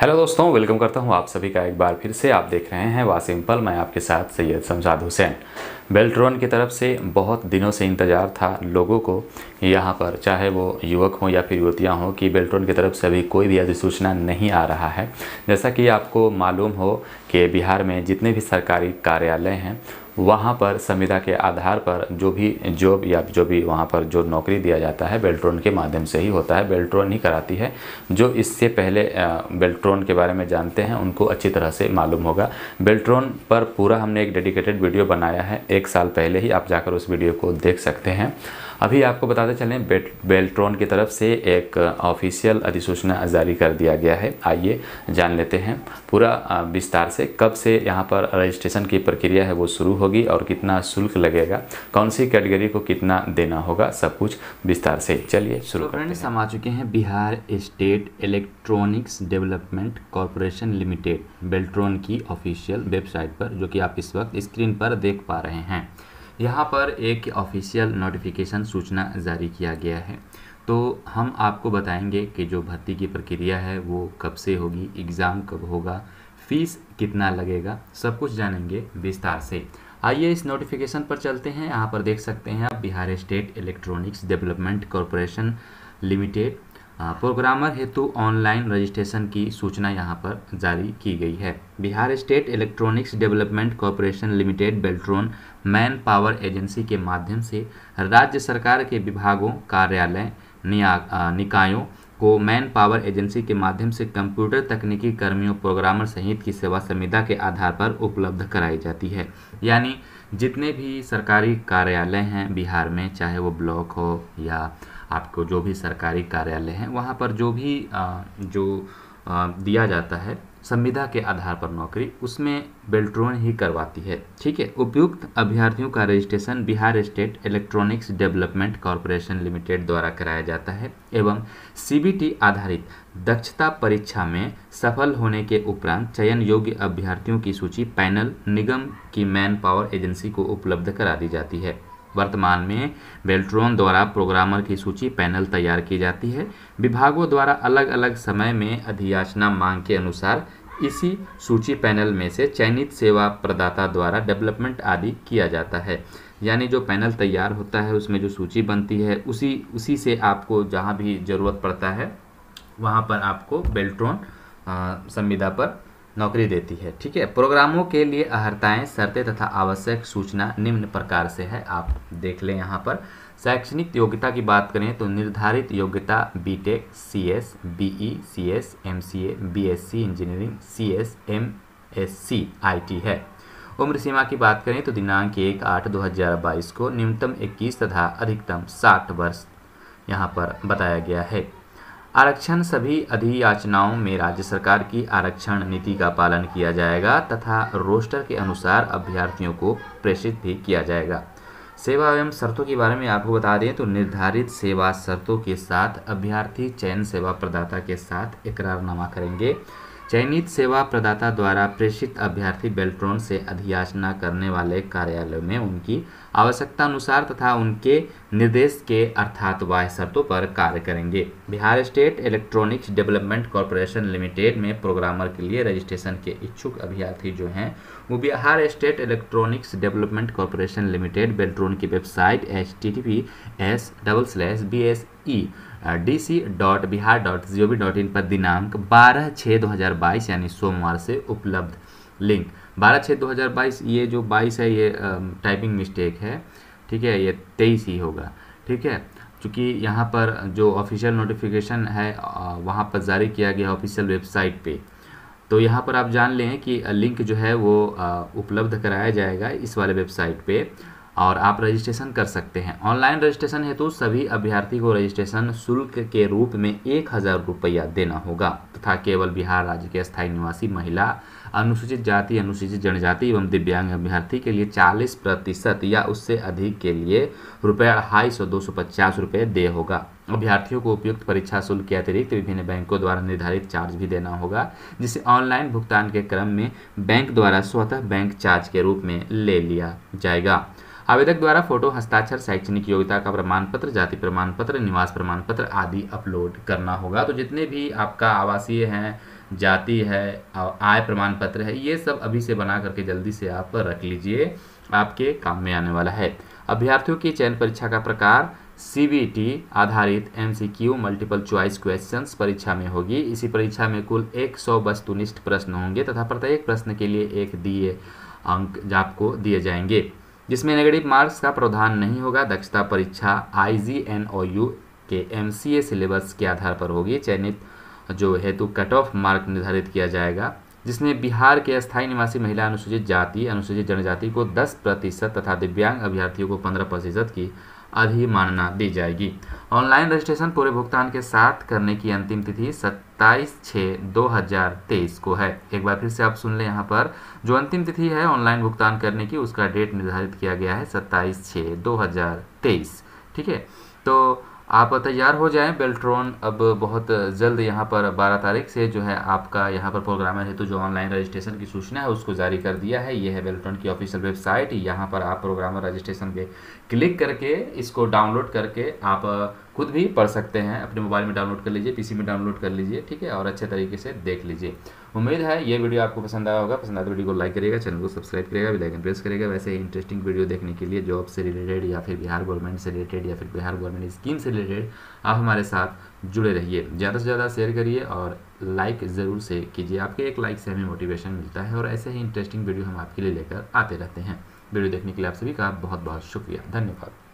hello दोस्तों welcome करता हूं आप सभी का एक बार फिर से आप देख रहे हैं वा सिंपल मैं आपके साथ सैयद शमशाद हुसैन बेल्ट्रॉन की तरफ से बहुत दिनों से इंतज़ार था लोगों को यहाँ पर चाहे वो युवक हों या फिर युवतियाँ हों कि बेल्ट्रॉन की तरफ से अभी कोई भी अधिसूचना नहीं आ रहा है जैसा कि आपको मालूम हो कि बिहार में जितने भी सरकारी कार्यालय हैं वहाँ पर संविदा के आधार पर जो भी जॉब या जो भी वहाँ पर जो नौकरी दिया जाता है बेल्ट्रॉन के माध्यम से ही होता है बेल्ट्रॉन ही कराती है जो इससे पहले बेल्ट्रॉन के बारे में जानते हैं उनको अच्छी तरह से मालूम होगा बेल्ट्रॉन पर पूरा हमने एक डेडिकेटेड वीडियो बनाया है एक साल पहले ही आप जाकर उस वीडियो को देख सकते हैं अभी आपको बताते चलें बेल्ट्रॉन की तरफ से एक ऑफिशियल अधिसूचना जारी कर दिया गया है आइए जान लेते हैं पूरा विस्तार से कब से यहाँ पर रजिस्ट्रेशन की प्रक्रिया है वो शुरू होगी और कितना शुल्क लगेगा कौन सी कैटेगरी को कितना देना होगा सब कुछ विस्तार से चलिए शुरू करें तो हम आ चुके हैं Bihar state electronics development corporation limited Beltron की ऑफिशियल वेबसाइट पर जो कि आप इस वक्त स्क्रीन पर देख पा रहे हैं यहाँ पर एक ऑफिशियल नोटिफिकेशन सूचना जारी किया गया है तो हम आपको बताएंगे कि जो भर्ती की प्रक्रिया है वो कब से होगी एग्ज़ाम कब होगा फीस कितना लगेगा सब कुछ जानेंगे विस्तार से आइए इस नोटिफिकेशन पर चलते हैं यहाँ पर देख सकते हैं आप Bihar state electronics development corporation limited programmer हेतु ऑनलाइन रजिस्ट्रेशन की सूचना यहाँ पर जारी की गई है Bihar state electronics development corporation limited Beltron manpower agency के माध्यम से राज्य सरकार के विभागों कार्यालय निकायों को मैन पावर एजेंसी के माध्यम से कंप्यूटर तकनीकी कर्मियों प्रोग्रामर सहित की सेवा संविधा के आधार पर उपलब्ध कराई जाती है यानी जितने भी सरकारी कार्यालय हैं बिहार में चाहे वो ब्लॉक हो या आपको जो भी सरकारी कार्यालय हैं वहाँ पर जो भी जो दिया जाता है संविधा के आधार पर नौकरी उसमें बेल्ट्रोन ही करवाती है ठीक है उपयुक्त अभ्यर्थियों का registration Bihar state electronics development corporation limited द्वारा कराया जाता है एवं सीबीटी आधारित दक्षता परीक्षा में सफल होने के उपरांत चयन योग्य अभ्यर्थियों की सूची पैनल निगम की मैन पावर एजेंसी को उपलब्ध करा दी जाती है वर्तमान में बेल्ट्रॉन द्वारा प्रोग्रामर की सूची पैनल तैयार की जाती है विभागों द्वारा अलग अलग समय में अधियाचना मांग के अनुसार इसी सूची पैनल में से चयनित सेवा प्रदाता द्वारा डेवलपमेंट आदि किया जाता है यानी जो पैनल तैयार होता है उसमें जो सूची बनती है उसी उसी से आपको जहाँ भी ज़रूरत पड़ता है वहाँ पर आपको बेल्ट्रॉन संविदा पर नौकरी देती है ठीक है प्रोग्रामों के लिए अहर्ताएं शर्तें तथा आवश्यक सूचना निम्न प्रकार से है आप देख लें यहाँ पर शैक्षणिक योग्यता की बात करें तो निर्धारित योग्यता BTech CS BE CS MCA BSc engineering CS MSc IT है उम्र सीमा की बात करें तो दिनांक एक आठ दो हज़ार बाईस को न्यूनतम इक्कीस तथा अधिकतम साठ वर्ष यहाँ पर बताया गया है आरक्षण सभी अधियाचनाओं में राज्य सरकार की आरक्षण नीति का पालन किया जाएगा तथा रोस्टर के अनुसार अभ्यर्थियों को प्रेषित भी किया जाएगा सेवा एवं शर्तों के बारे में आपको बता दें तो निर्धारित सेवा शर्तों के साथ अभ्यर्थी चयन सेवा प्रदाता के साथ इकरारनामा करेंगे चयनित सेवा प्रदाता द्वारा प्रेषित अभ्यर्थी बेल्ट्रॉन से अधियाचना करने वाले कार्यालय में उनकी आवश्यकता अनुसार तथा उनके निर्देश के अर्थात वाह शर्तों पर कार्य करेंगे Bihar state electronics development corporation limited में प्रोग्रामर के लिए रजिस्ट्रेशन के इच्छुक अभ्यर्थी जो हैं वो Bihar state electronics development corporation limited Beltron की website H T T P S double slash B S E D C dot Bihar dot G O V dot in पर दिनांक बारह छः दो हज़ार बाईस यानी सोमवार से उपलब्ध लिंक बारह छः दो हज़ार बाईस ये जो बाईस है ये टाइपिंग मिस्टेक है ठीक है ये तेईस ही होगा ठीक है चूँकि यहाँ पर जो ऑफिशियल नोटिफिकेशन है वहाँ पर जारी किया गया ऑफिशियल वेबसाइट पे तो यहाँ पर आप जान लें कि लिंक जो है वो उपलब्ध कराया जाएगा इस वाले वेबसाइट पे और आप रजिस्ट्रेशन कर सकते हैं ऑनलाइन रजिस्ट्रेशन हेतु सभी अभ्यर्थी को रजिस्ट्रेशन शुल्क के रूप में एक हज़ार रुपया देना होगा तथा केवल बिहार राज्य के स्थायी निवासी महिला अनुसूचित जाति अनुसूचित जनजाति एवं दिव्यांग अभ्यर्थी के लिए 40 प्रतिशत या उससे अधिक के लिए रुपये अढ़ाई सौ दो सौ पचास रुपये दे होगा अभ्यर्थियों को उपयुक्त परीक्षा शुल्क के अतिरिक्त विभिन्न बैंकों द्वारा निर्धारित चार्ज भी देना होगा जिसे ऑनलाइन भुगतान के क्रम में बैंक द्वारा स्वतः बैंक चार्ज के रूप में ले लिया जाएगा आवेदक द्वारा फोटो हस्ताक्षर शैक्षणिक योग्यता का प्रमाण पत्र जाति प्रमाण पत्र निवास प्रमाण पत्र आदि अपलोड करना होगा तो जितने भी आपका आवासीय हैं जाति है आय प्रमाण पत्र है ये सब अभी से बना करके जल्दी से आप रख लीजिए आपके काम में आने वाला है अभ्यर्थियों की चयन परीक्षा का प्रकार सी आधारित एम मल्टीपल चॉइस क्वेश्चंस परीक्षा में होगी इसी परीक्षा में कुल 100 वस्तुनिष्ठ प्रश्न होंगे तथा प्रत्येक प्रश्न के लिए एक दिए अंक आपको दिए जाएंगे जिसमें नेगेटिव मार्क्स का प्रावधान नहीं होगा दक्षता परीक्षा I G N O U के एम सी ए सिलेबस के आधार पर होगी चयनित जो हेतु कट ऑफ मार्क निर्धारित किया जाएगा जिसमें बिहार के स्थायी निवासी महिला अनुसूचित जाति अनुसूचित जनजाति को 10 प्रतिशत तथा दिव्यांग अभ्यर्थियों को 15 प्रतिशत की अधिमानना दी जाएगी ऑनलाइन रजिस्ट्रेशन पूरे भुगतान के साथ करने की अंतिम तिथि 27 छः 2023 को है एक बार फिर से आप सुन लें यहाँ पर जो अंतिम तिथि है ऑनलाइन भुगतान करने की उसका डेट निर्धारित किया गया है 27 छः 2023 ठीक है तो आप तैयार हो जाएं बेल्ट्रॉन अब बहुत जल्द यहाँ पर 12 तारीख से जो है आपका यहाँ पर प्रोग्रामर हेतु तो जो ऑनलाइन रजिस्ट्रेशन की सूचना है उसको जारी कर दिया है ये है बेल्ट्रॉन की ऑफिशियल वेबसाइट यहाँ पर आप प्रोग्रामर रजिस्ट्रेशन पे क्लिक करके इसको डाउनलोड करके आप खुद भी पढ़ सकते हैं अपने मोबाइल में डाउनलोड कर लीजिए पीसी में डाउनलोड कर लीजिए ठीक है और अच्छे तरीके से देख लीजिए उम्मीद है ये वीडियो आपको पसंद आया होगा पसंद आया तो वीडियो को लाइक करिएगा चैनल को सब्सक्राइब करिएगा बेलाइकन प्रेस करिएगा वैसे ही इंटरेस्टिंग वीडियो देखने के लिए जॉब से रिलेटेड या फिर बिहार गवर्नमेंट से रिलेटेड या फिर बिहार गवर्नमेंट स्कीम से रिलेटेड आप हमारे साथ जुड़े रहिए ज़्यादा से ज़्यादा शेयर करिए और लाइक ज़रूर से कीजिए आपके एक लाइक से हमें मोटिवेशन मिलता है और ऐसे ही इंटरेस्टिंग वीडियो हम आपके लिए लेकर आते रहते हैं वीडियो देखने के लिए आप सभी का बहुत बहुत शुक्रिया धन्यवाद